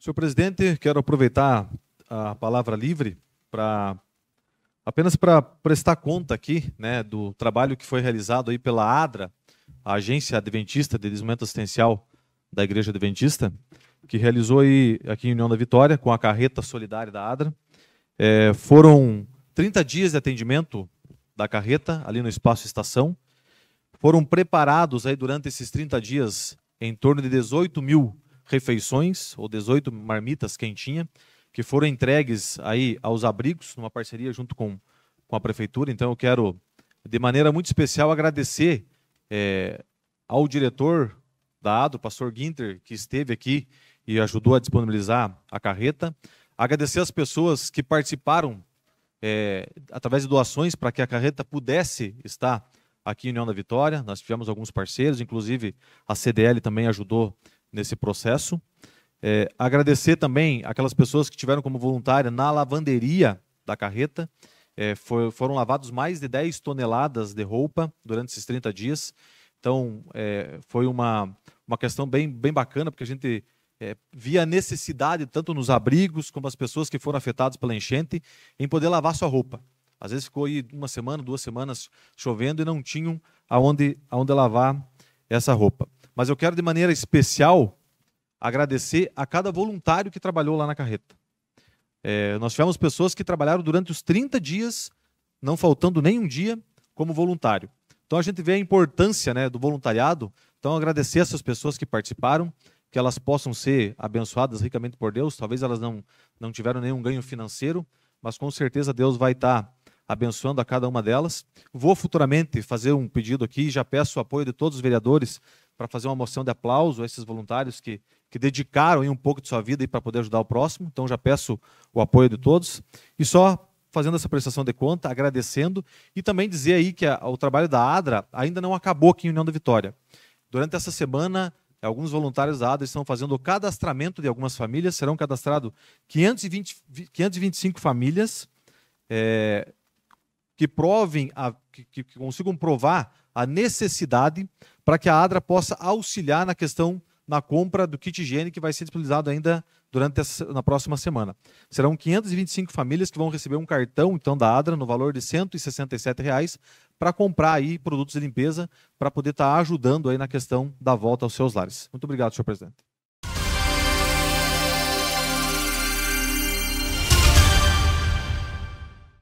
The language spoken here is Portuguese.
Senhor presidente, quero aproveitar a palavra livre para apenas para prestar conta aqui, né, do trabalho que foi realizado aí pela ADRA, a Agência Adventista de Desenvolvimento Assistencial da Igreja Adventista, que realizou aí aqui em União da Vitória com a carreta solidária da ADRA. É, foram 30 dias de atendimento da carreta ali no espaço estação. Foram preparados aí durante esses 30 dias em torno de 18 mil refeições ou 18 marmitas quentinhas que foram entregues aí aos abrigos numa parceria junto com, com a prefeitura. Então eu quero de maneira muito especial agradecer é, ao diretor da ADO, pastor Guinter, que esteve aqui e ajudou a disponibilizar a carreta. Agradecer as pessoas que participaram é, através de doações para que a carreta pudesse estar aqui em União da Vitória. Nós tivemos alguns parceiros, inclusive a CDL também ajudou nesse processo. É, agradecer também aquelas pessoas que tiveram como voluntária na lavanderia da carreta. É, foi, foram lavados mais de 10 toneladas de roupa durante esses 30 dias. Então, é, foi uma, uma questão bem, bem bacana, porque a gente é, via necessidade, tanto nos abrigos como as pessoas que foram afetadas pela enchente, em poder lavar sua roupa. Às vezes ficou aí uma semana, duas semanas chovendo e não tinham aonde, aonde lavar essa roupa. Mas eu quero, de maneira especial, agradecer a cada voluntário que trabalhou lá na carreta. É, nós tivemos pessoas que trabalharam durante os 30 dias, não faltando nenhum dia, como voluntário. Então a gente vê a importância né, do voluntariado. Então agradecer essas pessoas que participaram, que elas possam ser abençoadas ricamente por Deus. Talvez elas não, não tiveram nenhum ganho financeiro, mas com certeza Deus vai estar tá abençoando a cada uma delas. Vou futuramente fazer um pedido aqui, já peço o apoio de todos os vereadores para fazer uma moção de aplauso a esses voluntários que, que dedicaram um pouco de sua vida para poder ajudar o próximo. Então já peço o apoio de todos. E só fazendo essa prestação de conta, agradecendo e também dizer aí que a, o trabalho da ADRA ainda não acabou aqui em União da Vitória. Durante essa semana, alguns voluntários da ADRA estão fazendo o cadastramento de algumas famílias, serão cadastrados 525 famílias. É, que provem, a, que, que consigam provar a necessidade para que a ADRA possa auxiliar na questão na compra do kit higiene que vai ser disponibilizado ainda durante essa, na próxima semana. Serão 525 famílias que vão receber um cartão então da Adra no valor de R$ reais para comprar aí produtos de limpeza para poder estar tá ajudando aí na questão da volta aos seus lares. Muito obrigado, senhor presidente.